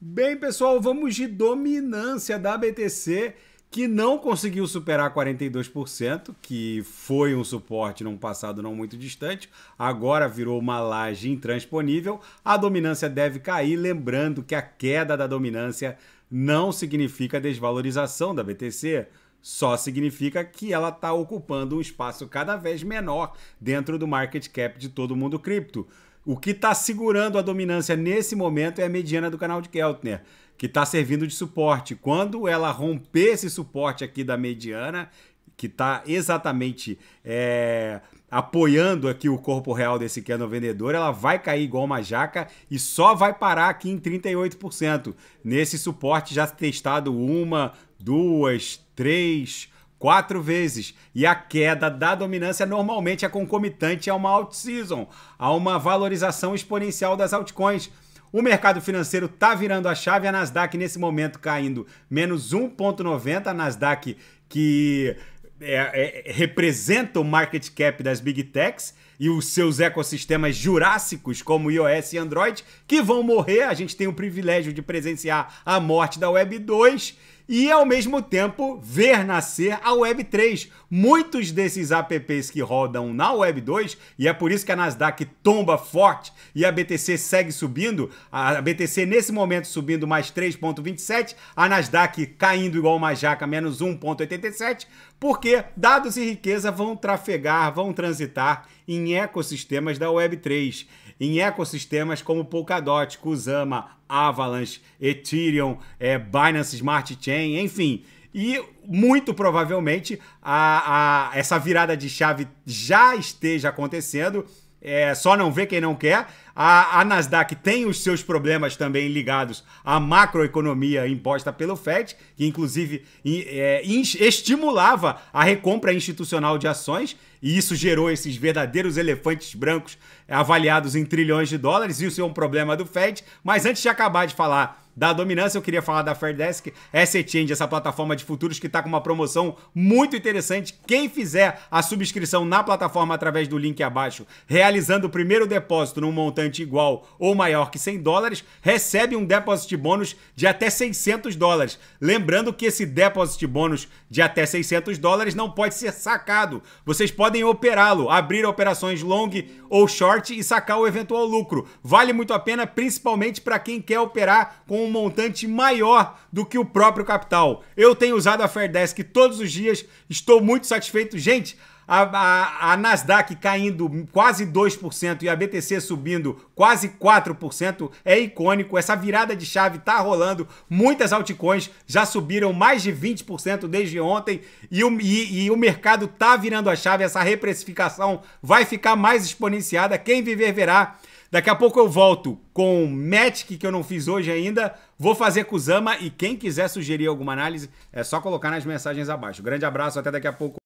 Bem, pessoal, vamos de dominância da BTC, que não conseguiu superar 42%, que foi um suporte num passado não muito distante, agora virou uma laje intransponível. A dominância deve cair, lembrando que a queda da dominância não significa desvalorização da BTC, só significa que ela está ocupando um espaço cada vez menor dentro do market cap de todo mundo cripto. O que está segurando a dominância nesse momento é a mediana do canal de Keltner, que está servindo de suporte. Quando ela romper esse suporte aqui da mediana, que está exatamente é, apoiando aqui o corpo real desse candle vendedor, ela vai cair igual uma jaca e só vai parar aqui em 38%. Nesse suporte já testado uma, duas, três quatro vezes. E a queda da dominância normalmente é concomitante a uma alt-season, a uma valorização exponencial das altcoins. O mercado financeiro está virando a chave, a Nasdaq nesse momento caindo menos 1,90, a Nasdaq que é, é, representa o market cap das big techs e os seus ecossistemas jurássicos, como iOS e Android, que vão morrer. A gente tem o privilégio de presenciar a morte da Web 2 e, ao mesmo tempo, ver nascer a Web 3. Muitos desses apps que rodam na Web 2, e é por isso que a Nasdaq tomba forte e a BTC segue subindo, a BTC nesse momento subindo mais 3,27, a Nasdaq caindo igual uma jaca, menos 1,87, porque dados e riqueza vão trafegar, vão transitar em ecossistemas da Web3, em ecossistemas como Polkadot, Kusama, Avalanche, Ethereum, é, Binance Smart Chain, também, enfim. E muito provavelmente a, a, essa virada de chave já esteja acontecendo. É, só não vê quem não quer. A, a, Nasdaq tem os seus problemas também ligados à macroeconomia imposta pelo FED, que inclusive é, estimulava a recompra institucional de ações, e isso gerou esses verdadeiros elefantes brancos avaliados em trilhões de dólares. Isso é um problema do FED. Mas antes de acabar de falar da dominância, eu queria falar da Fairdesk essa change essa plataforma de futuros que está com uma promoção muito interessante. Quem fizer a subscrição na plataforma através do link abaixo, realizando o primeiro depósito num montante igual ou maior que 100 dólares, recebe um depósito bônus de até 600 dólares. Lembrando que esse depósito bônus de até 600 dólares não pode ser sacado. Vocês podem operá-lo, abrir operações long ou short e sacar o eventual lucro. Vale muito a pena, principalmente para quem quer operar com um montante maior do que o próprio capital. Eu tenho usado a Fairdesk todos os dias, estou muito satisfeito. Gente, a, a, a, Nasdaq caindo quase 2% e a BTC subindo quase 4% é icônico. Essa virada de chave tá rolando. Muitas altcoins já subiram mais de 20% desde ontem e o, e, e o mercado tá virando a chave. Essa reprecificação vai ficar mais exponenciada. Quem viver verá. Daqui a pouco eu volto com o Magic, que eu não fiz hoje ainda. Vou fazer com o Zama e quem quiser sugerir alguma análise, é só colocar nas mensagens abaixo. Grande abraço, até daqui a pouco.